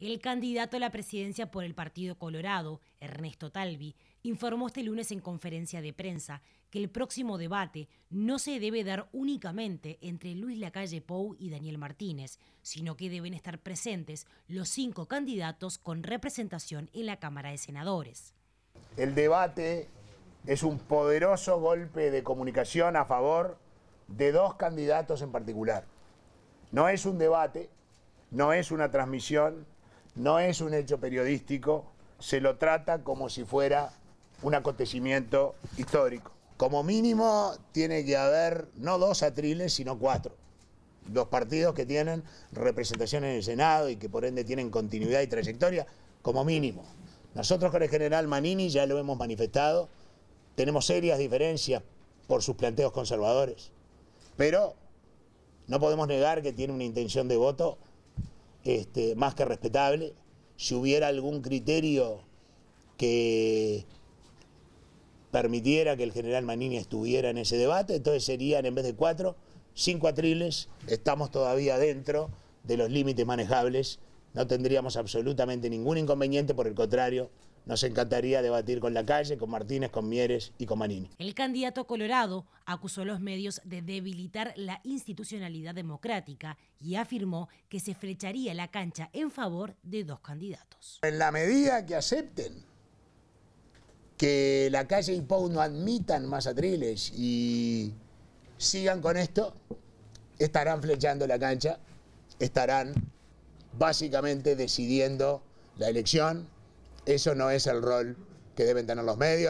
El candidato a la presidencia por el Partido Colorado, Ernesto Talvi, informó este lunes en conferencia de prensa que el próximo debate no se debe dar únicamente entre Luis Lacalle Pou y Daniel Martínez, sino que deben estar presentes los cinco candidatos con representación en la Cámara de Senadores. El debate es un poderoso golpe de comunicación a favor de dos candidatos en particular. No es un debate, no es una transmisión, no es un hecho periodístico, se lo trata como si fuera un acontecimiento histórico. Como mínimo tiene que haber no dos atriles, sino cuatro. Los partidos que tienen representación en el Senado y que por ende tienen continuidad y trayectoria, como mínimo. Nosotros con el general Manini ya lo hemos manifestado, tenemos serias diferencias por sus planteos conservadores, pero no podemos negar que tiene una intención de voto este, más que respetable. Si hubiera algún criterio que permitiera que el general Manini estuviera en ese debate, entonces serían en vez de cuatro, cinco atriles, estamos todavía dentro de los límites manejables, no tendríamos absolutamente ningún inconveniente, por el contrario, nos encantaría debatir con la calle, con Martínez, con Mieres y con Manini. El candidato colorado acusó a los medios de debilitar la institucionalidad democrática y afirmó que se flecharía la cancha en favor de dos candidatos. En la medida que acepten que la calle y Pau no admitan más atriles y sigan con esto, estarán flechando la cancha, estarán básicamente decidiendo la elección eso no es el rol que deben tener los medios.